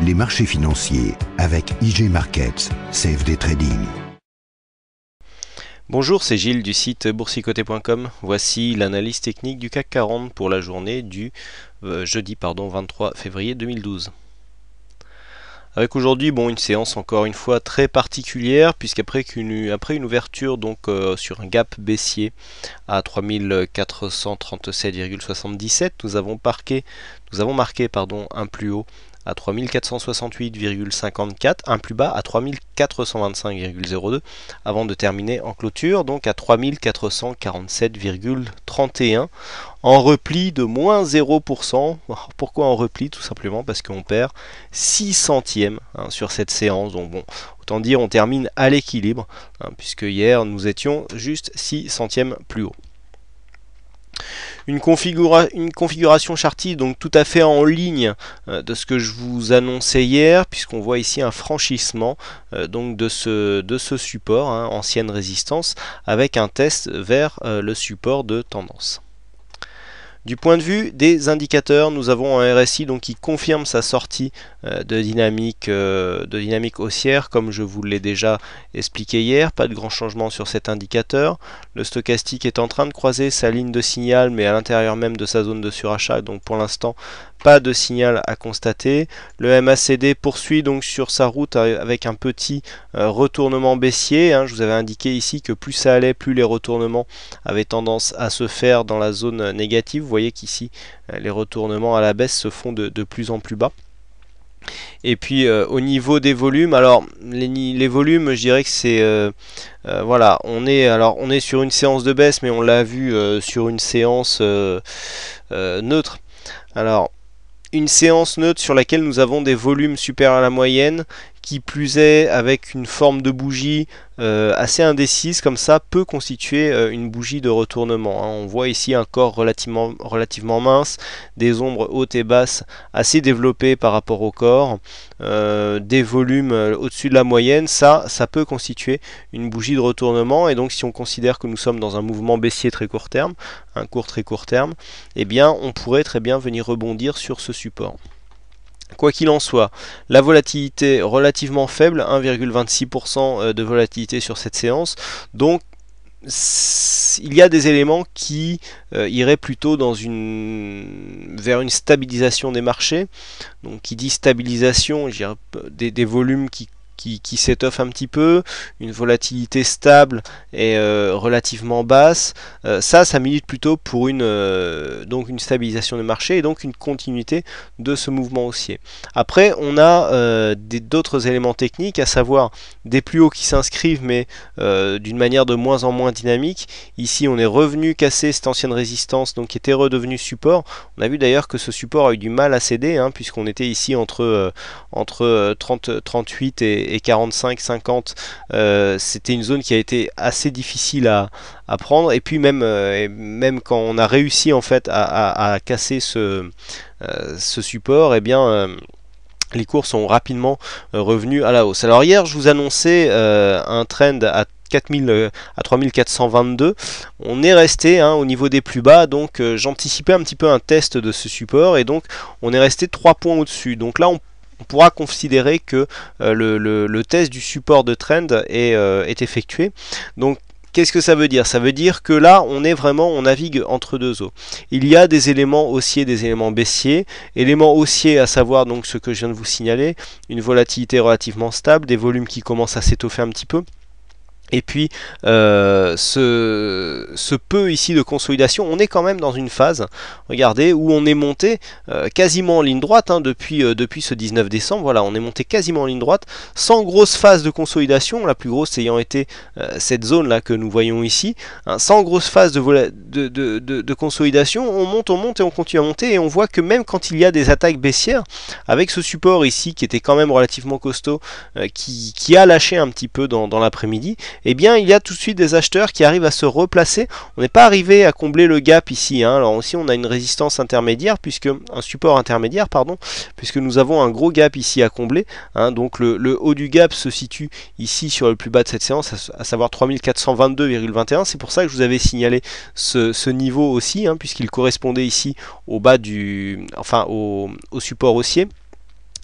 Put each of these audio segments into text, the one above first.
les marchés financiers avec IG Markets, CFD Trading. Bonjour, c'est Gilles du site boursicoté.com. Voici l'analyse technique du CAC 40 pour la journée du euh, jeudi pardon, 23 février 2012. Avec aujourd'hui bon une séance encore une fois très particulière puisqu'après une, après une ouverture donc euh, sur un gap baissier à 3437,77 nous avons parqué nous avons marqué pardon un plus haut à 3468,54, un plus bas à 3425,02 avant de terminer en clôture donc à 3447,31 en repli de moins 0%. Pourquoi en repli Tout simplement parce qu'on perd 6 centièmes hein, sur cette séance. Donc bon, autant dire on termine à l'équilibre hein, puisque hier nous étions juste 6 centièmes plus haut. Une, une, configuration chartie donc tout à fait en ligne euh, de ce que je vous annonçais hier puisqu'on voit ici un franchissement euh, donc de ce, de ce support hein, ancienne résistance avec un test vers euh, le support de tendance. Du point de vue des indicateurs, nous avons un RSI donc, qui confirme sa sortie euh, de, dynamique, euh, de dynamique haussière, comme je vous l'ai déjà expliqué hier. Pas de grand changement sur cet indicateur. Le stochastique est en train de croiser sa ligne de signal, mais à l'intérieur même de sa zone de surachat. Donc pour l'instant, pas de signal à constater. Le MACD poursuit donc sur sa route avec un petit euh, retournement baissier. Hein. Je vous avais indiqué ici que plus ça allait, plus les retournements avaient tendance à se faire dans la zone euh, négative. Vous voyez qu'ici, euh, les retournements à la baisse se font de, plus en plus bas. Et puis au niveau des volumes, alors les, volumes, je dirais que c'est voilà, on est alors on est sur une séance de baisse, mais on l'a vu sur une séance neutre. Alors une séance neutre sur laquelle nous avons des volumes supérieurs à la moyenne qui plus est avec une forme de bougie euh, assez indécise comme ça, peut constituer euh, une bougie de retournement. Hein. On voit ici un corps relativement, mince, des ombres hautes et basses assez développées par rapport au corps, euh, des volumes au-dessus de la moyenne, ça, ça peut constituer une bougie de retournement. Et donc si on considère que nous sommes dans un mouvement baissier très court terme, un court très court terme, eh bien on pourrait très bien venir rebondir sur ce support. Quoi qu'il en soit, la volatilité relativement faible, 1,26% euh, de volatilité sur cette séance, donc il y a des éléments qui euh, iraient plutôt dans une, vers une stabilisation des marchés. Donc qui dit stabilisation, des volumes qui qui, s'étoffe un petit peu, une volatilité stable et euh, relativement basse. Euh, ça, ça milite plutôt pour une, euh, donc une stabilisation de marché et donc une continuité de ce mouvement haussier. Après, on a d'autres éléments techniques, à savoir des plus hauts qui s'inscrivent mais d'une manière de moins en moins dynamique. Ici, on est revenu casser cette ancienne résistance donc qui était redevenue support. On a vu d'ailleurs que ce support a eu du mal à céder hein, puisqu'on était ici entre, entre 30, 38 et 45-50, euh, c'était une zone qui a été assez difficile à, prendre. Et puis même, euh, même quand on a réussi en fait à, casser ce, euh, ce support, et eh bien les cours sont rapidement revenus à la hausse. Alors hier, je vous annonçais un trend à 4000 à 3422. On est resté hein, au niveau des plus bas, donc j'anticipais un petit peu un test de ce support et donc on est resté 3 points au-dessus. Donc là, on on pourra considérer que euh, le, test du support de trend est, euh, est effectué. Donc Qu'est-ce que ça veut dire Ça veut dire que là, on est vraiment, on navigue entre deux eaux. Il y a des éléments haussiers, des éléments baissiers. Éléments haussiers, à savoir donc ce que je viens de vous signaler, une volatilité relativement stable, des volumes qui commencent à s'étoffer un petit peu. Et puis euh, ce, ce, peu ici de consolidation, on est quand même dans une phase, regardez, où on est monté euh, quasiment en ligne droite hein, depuis, euh, depuis ce 19 décembre. Voilà, on est monté quasiment en ligne droite, sans grosse phase de consolidation, la plus grosse ayant été cette zone là que nous voyons ici, hein, sans grosse phase de, de, de, consolidation, on monte, on monte et on continue à monter et on voit que même quand il y a des attaques baissières, avec ce support ici qui était quand même relativement costaud, qui, qui, a lâché un petit peu dans, dans l'après-midi, eh bien il y a tout de suite des acheteurs qui arrivent à se replacer. On n'est pas arrivé à combler le gap ici. Hein. Alors aussi on a une résistance intermédiaire, puisque un support intermédiaire, pardon, puisque nous avons un gros gap ici à combler. Hein. Donc le, haut du gap se situe ici sur le plus bas de cette séance, à, savoir 3422,21. C'est pour ça que je vous avais signalé ce, niveau aussi, hein, puisqu'il correspondait ici au bas du, enfin au support haussier.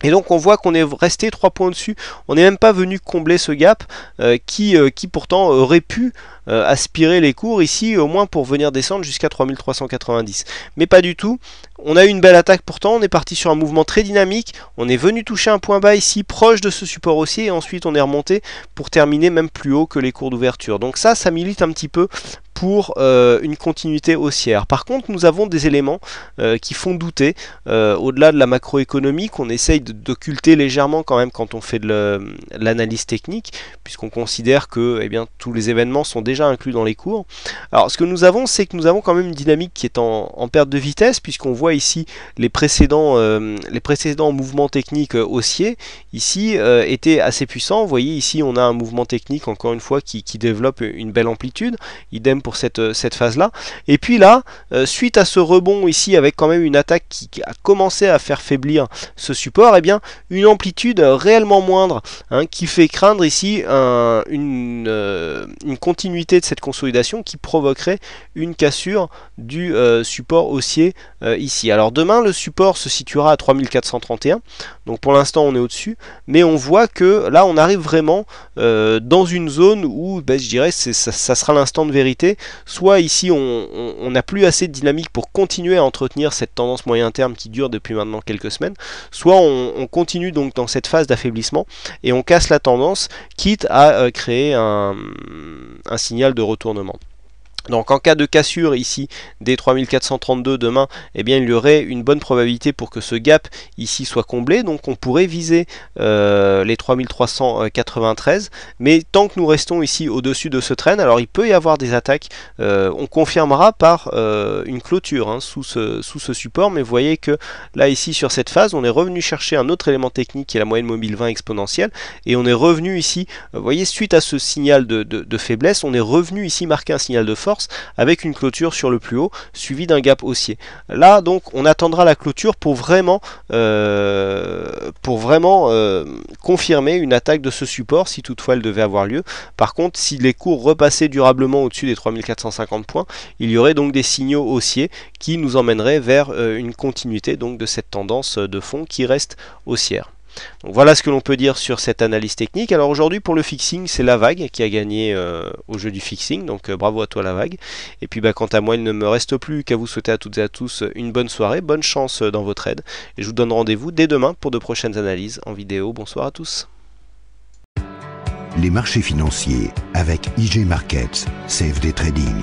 Et donc on voit qu'on est resté 3 points dessus on n'est même pas venu combler ce gap euh, qui, euh, qui pourtant aurait pu euh, aspirer les cours ici au moins pour venir descendre jusqu'à 3390. Mais pas du tout, on a eu une belle attaque pourtant, on est parti sur un mouvement très dynamique, on est venu toucher un point bas ici, proche de ce support haussier, et ensuite on est remonté pour terminer même plus haut que les cours d'ouverture. Donc ça, ça milite un petit peu pour euh, une continuité haussière. Par contre, nous avons des éléments euh, qui font douter, euh, au-delà de la macroéconomie, qu'on essaye d'occulter légèrement quand même quand on fait de l'analyse technique, puisqu'on considère que eh bien, tous les événements sont déjà inclus dans les cours. Alors ce que nous avons, c'est que nous avons quand même une dynamique qui est en perte de vitesse, puisqu'on voit ici les précédents, euh, les précédents mouvements techniques euh, haussiers, ici, euh, étaient assez puissants. Vous voyez, ici, on a un mouvement technique, encore une fois, qui, développe une belle amplitude. Idem pour cette, cette phase-là. Et puis là, suite à ce rebond ici, avec quand même une attaque qui, a commencé à faire faiblir ce support, et eh bien, une amplitude réellement moindre, hein, qui fait craindre ici une, une, continuité de cette consolidation qui provoquerait une cassure du support haussier ici. Alors demain, le support se situera à 3431, donc pour l'instant on est au-dessus, mais on voit que là on arrive vraiment euh, dans une zone où, ben, je dirais, ça, ça, sera l'instant de vérité, soit ici on n'a plus assez de dynamique pour continuer à entretenir cette tendance moyen terme qui dure depuis maintenant quelques semaines, soit on, continue donc dans cette phase d'affaiblissement et on casse la tendance, quitte à euh, créer un signal de retournement. Donc en cas de cassure ici des 3432 demain, eh bien il y aurait une bonne probabilité pour que ce gap ici soit comblé. Donc on pourrait viser euh, les 3393. Mais tant que nous restons ici au-dessus de ce train, alors il peut y avoir des attaques. Euh, on confirmera par euh, une clôture hein, sous, ce, sous ce support. Mais vous voyez que là ici sur cette phase, on est revenu chercher un autre élément technique qui est la moyenne mobile 20 exponentielle. Et on est revenu ici, vous voyez suite à ce signal de, de faiblesse, on est revenu ici marquer un signal de force avec une clôture sur le plus haut suivie d'un gap haussier. Là donc on attendra la clôture pour vraiment, euh, pour vraiment euh, confirmer une attaque de ce support si toutefois elle devait avoir lieu. Par contre si les cours repassaient durablement au-dessus des 3450 points, il y aurait donc des signaux haussiers qui nous emmèneraient vers euh, une continuité donc de cette tendance de fond qui reste haussière. Donc voilà ce que l'on peut dire sur cette analyse technique. Alors aujourd'hui pour le fixing, c'est la vague qui a gagné euh, au jeu du fixing, donc euh, bravo à toi la vague. Et puis bah, quant à moi, il ne me reste plus qu'à vous souhaiter à toutes et à tous une bonne soirée, bonne chance euh, dans votre aide. Et je vous donne rendez-vous dès demain pour de prochaines analyses en vidéo. Bonsoir à tous. Les marchés financiers avec IG Markets, Save Trading.